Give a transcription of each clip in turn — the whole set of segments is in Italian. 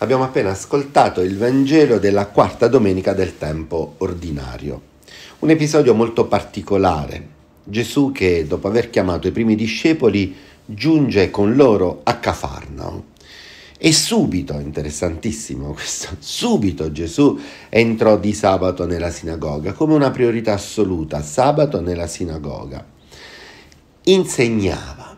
Abbiamo appena ascoltato il Vangelo della quarta domenica del tempo ordinario. Un episodio molto particolare. Gesù che dopo aver chiamato i primi discepoli giunge con loro a Cafarnao. E subito, interessantissimo questo, subito Gesù entrò di sabato nella sinagoga, come una priorità assoluta, sabato nella sinagoga. Insegnava.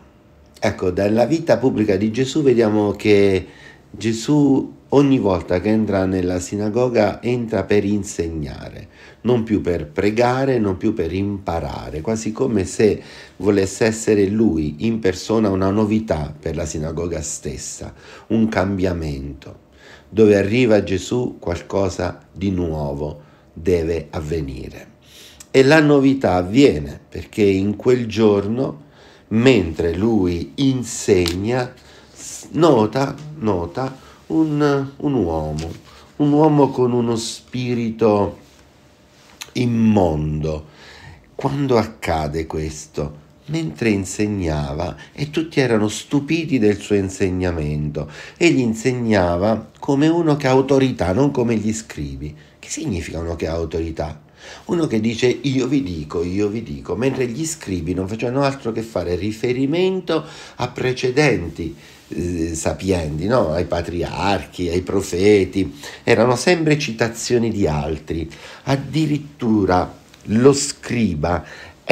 Ecco, dalla vita pubblica di Gesù vediamo che Gesù ogni volta che entra nella sinagoga entra per insegnare, non più per pregare, non più per imparare, quasi come se volesse essere lui in persona una novità per la sinagoga stessa, un cambiamento. Dove arriva Gesù qualcosa di nuovo deve avvenire. E la novità avviene perché in quel giorno, mentre lui insegna, nota, nota un, un uomo, un uomo con uno spirito immondo. Quando accade questo? mentre insegnava e tutti erano stupiti del suo insegnamento. Egli insegnava come uno che ha autorità, non come gli scrivi. Che significa uno che ha autorità? Uno che dice io vi dico, io vi dico, mentre gli scrivi non facevano altro che fare riferimento a precedenti eh, sapienti, no? ai patriarchi, ai profeti, erano sempre citazioni di altri, addirittura lo scriba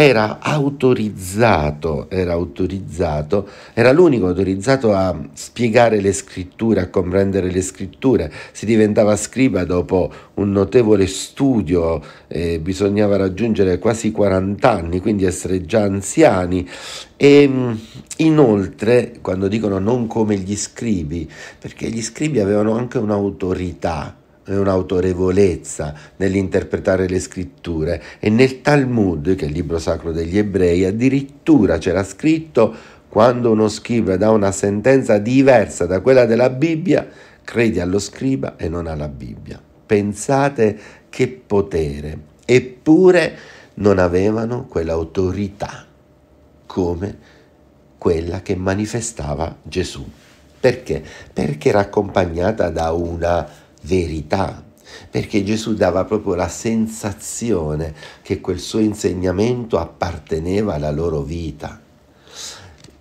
era autorizzato, era autorizzato, era l'unico autorizzato a spiegare le scritture, a comprendere le scritture, si diventava scriba dopo un notevole studio, eh, bisognava raggiungere quasi 40 anni, quindi essere già anziani e ehm, inoltre, quando dicono non come gli scribi, perché gli scribi avevano anche un'autorità, un'autorevolezza nell'interpretare le scritture e nel Talmud, che è il libro sacro degli ebrei, addirittura c'era scritto quando uno scriba dà una sentenza diversa da quella della Bibbia, credi allo scriba e non alla Bibbia. Pensate che potere, eppure non avevano quell'autorità come quella che manifestava Gesù. Perché? Perché era accompagnata da una verità, perché Gesù dava proprio la sensazione che quel suo insegnamento apparteneva alla loro vita.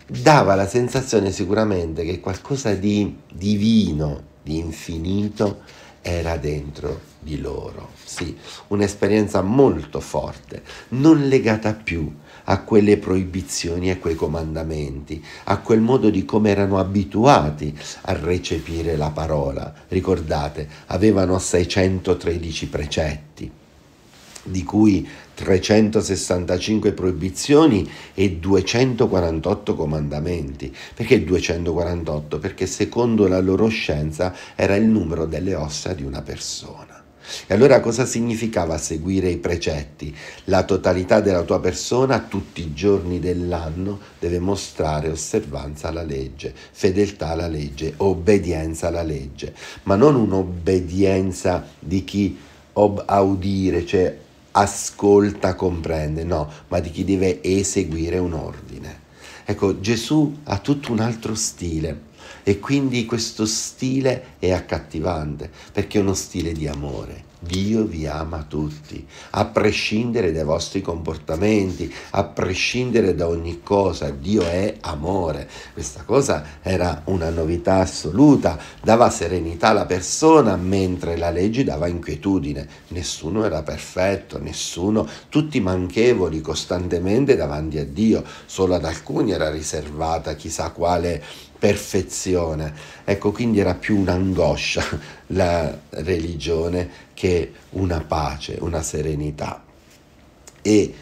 Dava la sensazione sicuramente che qualcosa di divino, di infinito, era dentro di loro. Sì, un'esperienza molto forte, non legata più a quelle proibizioni, e a quei comandamenti, a quel modo di come erano abituati a recepire la parola. Ricordate, avevano 613 precetti, di cui 365 proibizioni e 248 comandamenti. Perché 248? Perché secondo la loro scienza era il numero delle ossa di una persona. E allora cosa significava seguire i precetti? La totalità della tua persona tutti i giorni dell'anno deve mostrare osservanza alla legge, fedeltà alla legge, obbedienza alla legge, ma non un'obbedienza di chi ob audire, cioè ascolta, comprende, no, ma di chi deve eseguire un ordine. Ecco, Gesù ha tutto un altro stile e quindi questo stile è accattivante perché è uno stile di amore. Dio vi ama tutti, a prescindere dai vostri comportamenti, a prescindere da ogni cosa, Dio è amore. Questa cosa era una novità assoluta, dava serenità alla persona, mentre la legge dava inquietudine. Nessuno era perfetto, nessuno, tutti manchevoli costantemente davanti a Dio, solo ad alcuni era riservata chissà quale perfezione. Ecco, quindi era più un'angoscia la religione che una pace, una serenità. E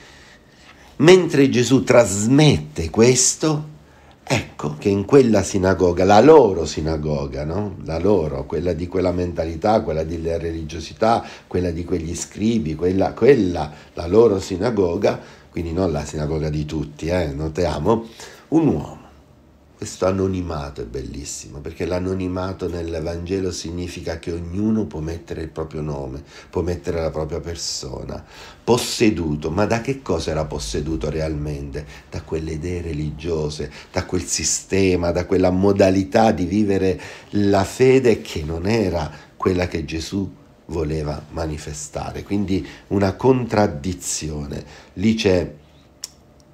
mentre Gesù trasmette questo, Ecco che in quella sinagoga, la loro sinagoga, no? la loro, quella di quella mentalità, quella della religiosità, quella di quegli scribi, quella, quella la loro sinagoga, quindi non la sinagoga di tutti, eh, notiamo, un uomo questo anonimato è bellissimo, perché l'anonimato nel Vangelo significa che ognuno può mettere il proprio nome, può mettere la propria persona, posseduto, ma da che cosa era posseduto realmente? Da quelle idee religiose, da quel sistema, da quella modalità di vivere la fede che non era quella che Gesù voleva manifestare, quindi una contraddizione. Lì c'è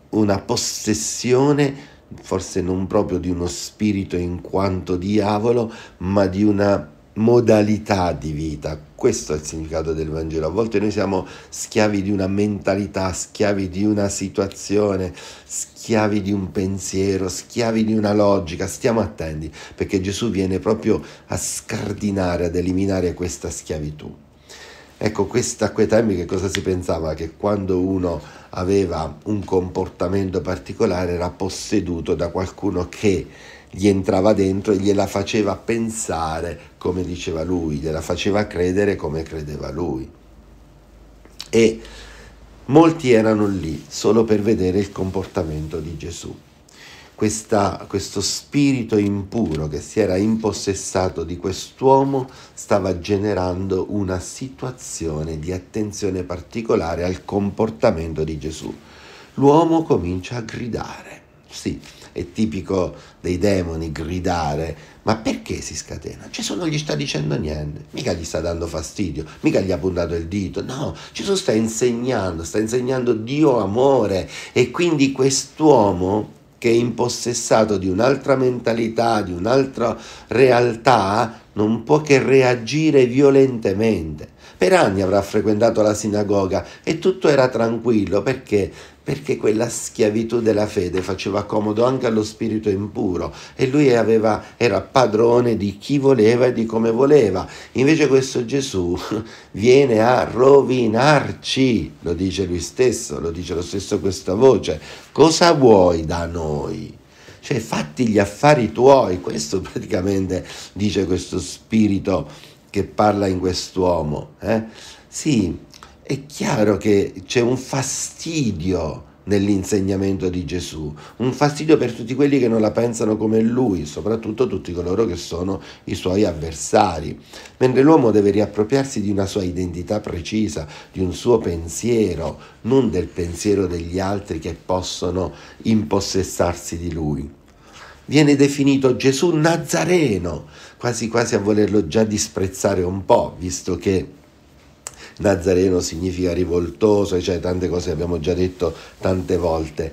una possessione forse non proprio di uno spirito in quanto diavolo, ma di una modalità di vita. Questo è il significato del Vangelo. A volte noi siamo schiavi di una mentalità, schiavi di una situazione, schiavi di un pensiero, schiavi di una logica. Stiamo attenti perché Gesù viene proprio a scardinare, ad eliminare questa schiavitù. Ecco, questa a quei tempi che cosa si pensava? Che quando uno aveva un comportamento particolare era posseduto da qualcuno che gli entrava dentro e gliela faceva pensare come diceva lui, gliela faceva credere come credeva lui. E molti erano lì solo per vedere il comportamento di Gesù questa, questo spirito impuro che si era impossessato di quest'uomo stava generando una situazione di attenzione particolare al comportamento di Gesù. L'uomo comincia a gridare. Sì, è tipico dei demoni gridare, ma perché si scatena? Gesù non gli sta dicendo niente, mica gli sta dando fastidio, mica gli ha puntato il dito, no, Gesù sta insegnando, sta insegnando Dio amore e quindi quest'uomo che è impossessato di un'altra mentalità, di un'altra realtà, non può che reagire violentemente. Per anni avrà frequentato la sinagoga e tutto era tranquillo perché? Perché quella schiavitù della fede faceva comodo anche allo spirito impuro e lui aveva, era padrone di chi voleva e di come voleva. Invece questo Gesù viene a rovinarci, lo dice lui stesso, lo dice lo stesso questa voce. Cosa vuoi da noi? cioè fatti gli affari tuoi, questo praticamente dice questo spirito che parla in quest'uomo. Eh? Sì, è chiaro che c'è un fastidio nell'insegnamento di Gesù, un fastidio per tutti quelli che non la pensano come lui, soprattutto tutti coloro che sono i suoi avversari, mentre l'uomo deve riappropriarsi di una sua identità precisa, di un suo pensiero, non del pensiero degli altri che possono impossessarsi di lui. Viene definito Gesù Nazareno, quasi quasi a volerlo già disprezzare un po', visto che Nazareno significa rivoltoso, cioè tante cose che abbiamo già detto tante volte.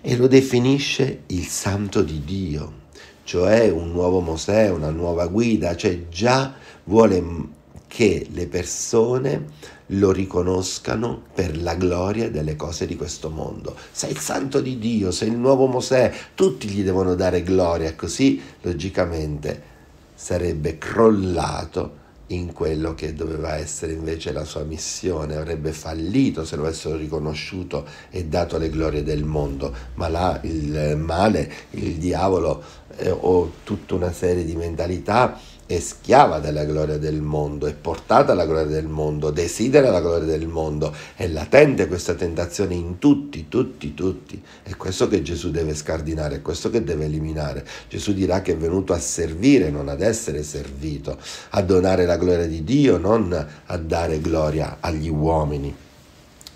E lo definisce il santo di Dio, cioè un nuovo Mosè, una nuova guida, cioè già vuole che le persone lo riconoscano per la gloria delle cose di questo mondo. Sei il santo di Dio, sei il nuovo Mosè, tutti gli devono dare gloria, così logicamente sarebbe crollato in quello che doveva essere invece la sua missione, avrebbe fallito se lo avessero riconosciuto e dato le glorie del mondo, ma là il male, il diavolo eh, o tutta una serie di mentalità è schiava della gloria del mondo, è portata alla gloria del mondo, desidera la gloria del mondo, è latente questa tentazione in tutti, tutti, tutti. È questo che Gesù deve scardinare, è questo che deve eliminare. Gesù dirà che è venuto a servire, non ad essere servito, a donare la gloria di Dio, non a dare gloria agli uomini.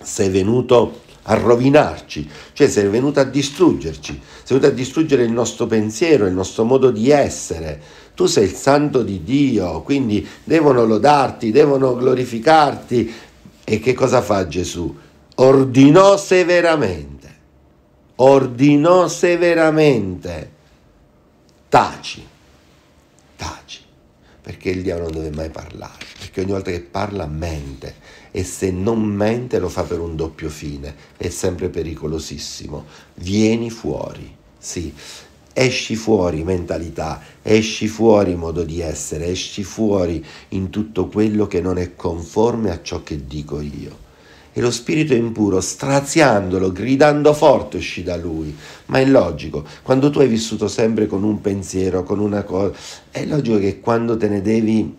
Sei venuto a rovinarci, cioè sei venuto a distruggerci, sei venuto a distruggere il nostro pensiero, il nostro modo di essere, tu sei il santo di Dio, quindi devono lodarti, devono glorificarti. E che cosa fa Gesù? Ordinò severamente, ordinò severamente, taci, taci, perché il diavolo non deve mai parlare, perché ogni volta che parla mente e se non mente lo fa per un doppio fine, è sempre pericolosissimo. Vieni fuori, sì esci fuori mentalità, esci fuori modo di essere, esci fuori in tutto quello che non è conforme a ciò che dico io. E lo spirito impuro, straziandolo, gridando forte, usci da lui. Ma è logico, quando tu hai vissuto sempre con un pensiero, con una cosa, è logico che quando te ne devi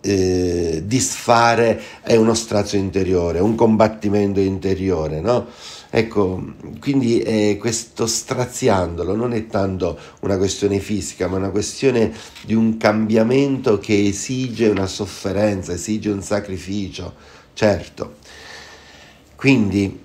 eh, disfare è uno strazio interiore, un combattimento interiore, no? Ecco, quindi eh, questo straziandolo non è tanto una questione fisica, ma una questione di un cambiamento che esige una sofferenza, esige un sacrificio, certo. Quindi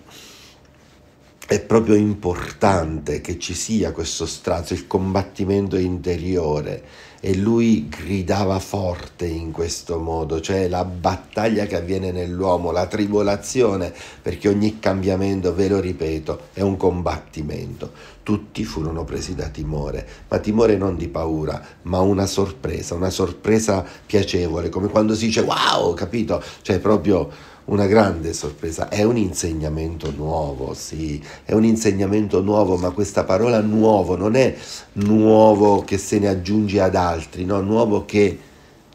è proprio importante che ci sia questo strazio, il combattimento interiore e lui gridava forte in questo modo, cioè la battaglia che avviene nell'uomo, la tribolazione, perché ogni cambiamento, ve lo ripeto, è un combattimento. Tutti furono presi da timore, ma timore non di paura, ma una sorpresa, una sorpresa piacevole, come quando si dice wow, capito? Cioè proprio una grande sorpresa, è un insegnamento nuovo, sì, è un insegnamento nuovo, ma questa parola nuovo non è nuovo che se ne aggiunge ad altri, no, nuovo che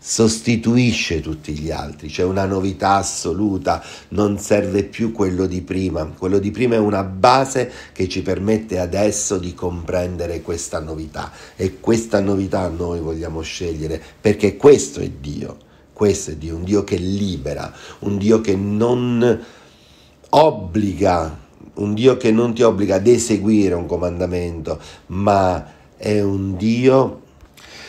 sostituisce tutti gli altri, c'è una novità assoluta, non serve più quello di prima, quello di prima è una base che ci permette adesso di comprendere questa novità e questa novità noi vogliamo scegliere perché questo è Dio questo è Dio, un Dio che libera, un Dio che non obbliga, un Dio che non ti obbliga ad eseguire un comandamento, ma è un Dio...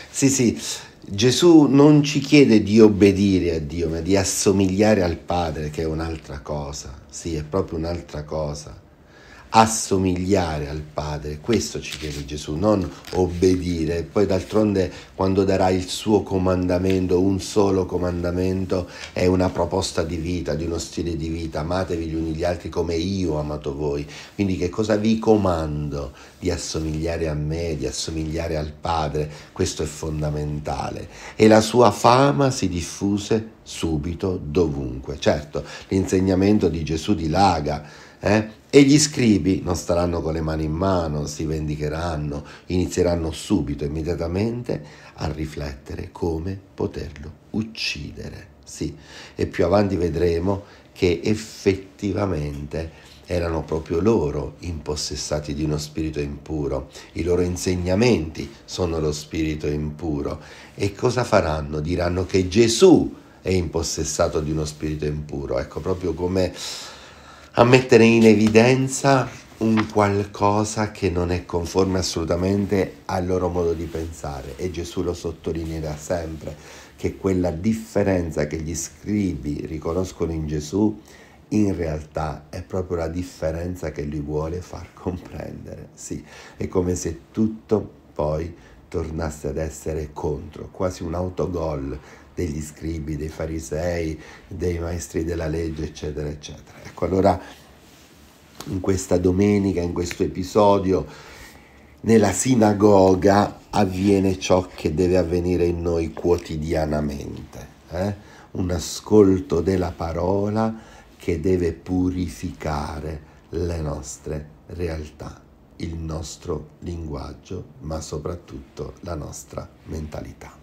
Sì, sì, Gesù non ci chiede di obbedire a Dio, ma di assomigliare al Padre, che è un'altra cosa, sì, è proprio un'altra cosa assomigliare al Padre, questo ci chiede Gesù, non obbedire. Poi d'altronde quando darà il suo comandamento, un solo comandamento, è una proposta di vita, di uno stile di vita, amatevi gli uni gli altri come io ho amato voi. Quindi che cosa vi comando? Di assomigliare a me, di assomigliare al Padre, questo è fondamentale. E la sua fama si diffuse subito, dovunque. Certo, l'insegnamento di Gesù dilaga eh? E gli scribi non staranno con le mani in mano, si vendicheranno, inizieranno subito, immediatamente, a riflettere come poterlo uccidere. Sì, e più avanti vedremo che effettivamente erano proprio loro impossessati di uno spirito impuro, i loro insegnamenti sono lo spirito impuro. E cosa faranno? Diranno che Gesù è impossessato di uno spirito impuro, ecco proprio come a mettere in evidenza un qualcosa che non è conforme assolutamente al loro modo di pensare e Gesù lo sottolineerà sempre che quella differenza che gli scribi riconoscono in Gesù in realtà è proprio la differenza che lui vuole far comprendere. Sì, è come se tutto poi tornasse ad essere contro, quasi un autogol degli scribi, dei farisei, dei maestri della legge, eccetera, eccetera. Ecco, allora in questa domenica, in questo episodio, nella sinagoga avviene ciò che deve avvenire in noi quotidianamente, eh? un ascolto della parola che deve purificare le nostre realtà, il nostro linguaggio, ma soprattutto la nostra mentalità.